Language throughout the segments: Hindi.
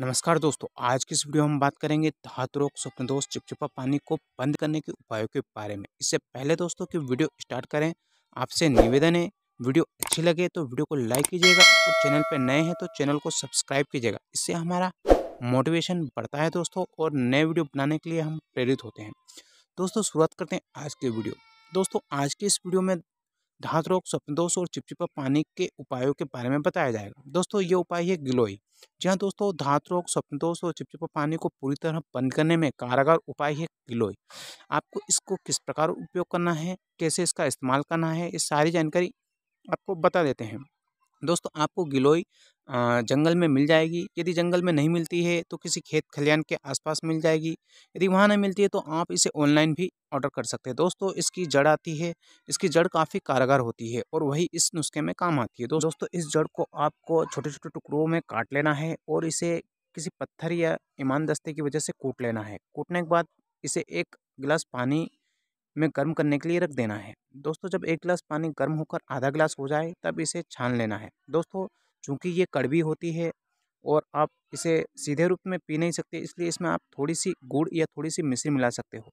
नमस्कार दोस्तों आज की इस वीडियो में हम बात करेंगे धातु रोग स्वप्न दोष चिपचिपा पानी को बंद करने के उपायों के बारे में इससे पहले दोस्तों कि वीडियो स्टार्ट करें आपसे निवेदन है वीडियो अच्छी लगे तो वीडियो को लाइक कीजिएगा और चैनल पर नए हैं तो चैनल को सब्सक्राइब कीजिएगा इससे हमारा मोटिवेशन बढ़ता है दोस्तों और नए वीडियो बनाने के लिए हम प्रेरित होते हैं दोस्तों शुरुआत करते हैं आज के वीडियो दोस्तों आज की इस वीडियो में धात रोग स्वप्नदोष और चिपचिपा पानी के उपायों के बारे में बताया जाएगा दोस्तों ये उपाय है गिलोई जी हाँ दोस्तों धात रोग स्वप्नदोष और चिपचिपा पानी को पूरी तरह बंद करने में कारगर उपाय है गिलोई आपको इसको किस प्रकार उपयोग करना है कैसे इसका इस्तेमाल करना है ये सारी जानकारी आपको बता देते हैं दोस्तों आपको गिलोई जंगल में मिल जाएगी यदि जंगल में नहीं मिलती है तो किसी खेत खलिहान के आसपास मिल जाएगी यदि वहाँ नहीं मिलती है तो आप इसे ऑनलाइन भी ऑर्डर कर सकते हैं दोस्तों इसकी जड़ आती है इसकी जड़ काफ़ी कारगर होती है और वही इस नुस्खे में काम आती है दोस्तों इस जड़ को आपको छोटे छोटे टुकड़ों में काट लेना है और इसे किसी पत्थर या ईमान दस्ते की वजह से कूट लेना है कूटने के बाद इसे एक गिलास पानी में गर्म करने के लिए रख देना है दोस्तों जब एक गिलास पानी गर्म होकर आधा गिलास हो जाए तब इसे छान लेना है दोस्तों चूँकि ये कड़वी होती है और आप इसे सीधे रूप में पी नहीं सकते इसलिए इसमें आप थोड़ी सी गुड़ या थोड़ी सी मिश्री मिला सकते हो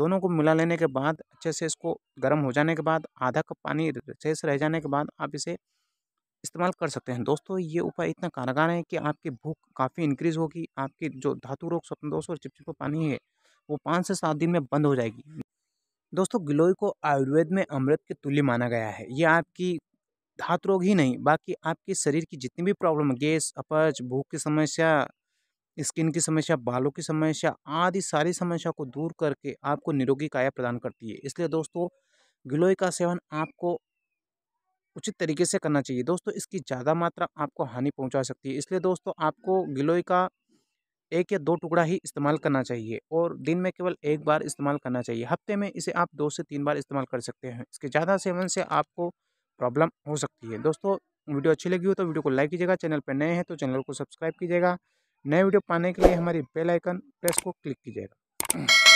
दोनों को मिला लेने के बाद अच्छे से इसको गर्म हो जाने के बाद आधा कप पानी शेष रह जाने के बाद आप इसे इस्तेमाल कर सकते हैं दोस्तों ये उपाय इतना कारगर है कि आपकी भूख काफ़ी इंक्रीज़ होगी आपकी जो धातु रोग स्वप्न दोष और चिपचिपा पानी है वो पाँच से सात दिन में बंद हो जाएगी दोस्तों गिलोय को आयुर्वेद में अमृत के तुल्य माना गया है ये आपकी धात रोग ही नहीं बाकी आपके शरीर की जितनी भी प्रॉब्लम गैस अपच भूख की समस्या स्किन की समस्या बालों की समस्या आदि सारी समस्या को दूर करके आपको निरोगी काया प्रदान करती है इसलिए दोस्तों गिलोय का सेवन आपको उचित तरीके से करना चाहिए दोस्तों इसकी ज़्यादा मात्रा आपको हानि पहुंचा सकती है इसलिए दोस्तों आपको गिलोय का एक या दो टुकड़ा ही इस्तेमाल करना चाहिए और दिन में केवल एक बार इस्तेमाल करना चाहिए हफ्ते में इसे आप दो से तीन बार इस्तेमाल कर सकते हैं इसके ज़्यादा सेवन से आपको प्रॉब्लम हो सकती है दोस्तों वीडियो अच्छी लगी हो तो वीडियो को लाइक कीजिएगा चैनल पर नए हैं तो चैनल को सब्सक्राइब कीजिएगा नए वीडियो पाने के लिए हमारी बेल आइकन प्रेस को क्लिक कीजिएगा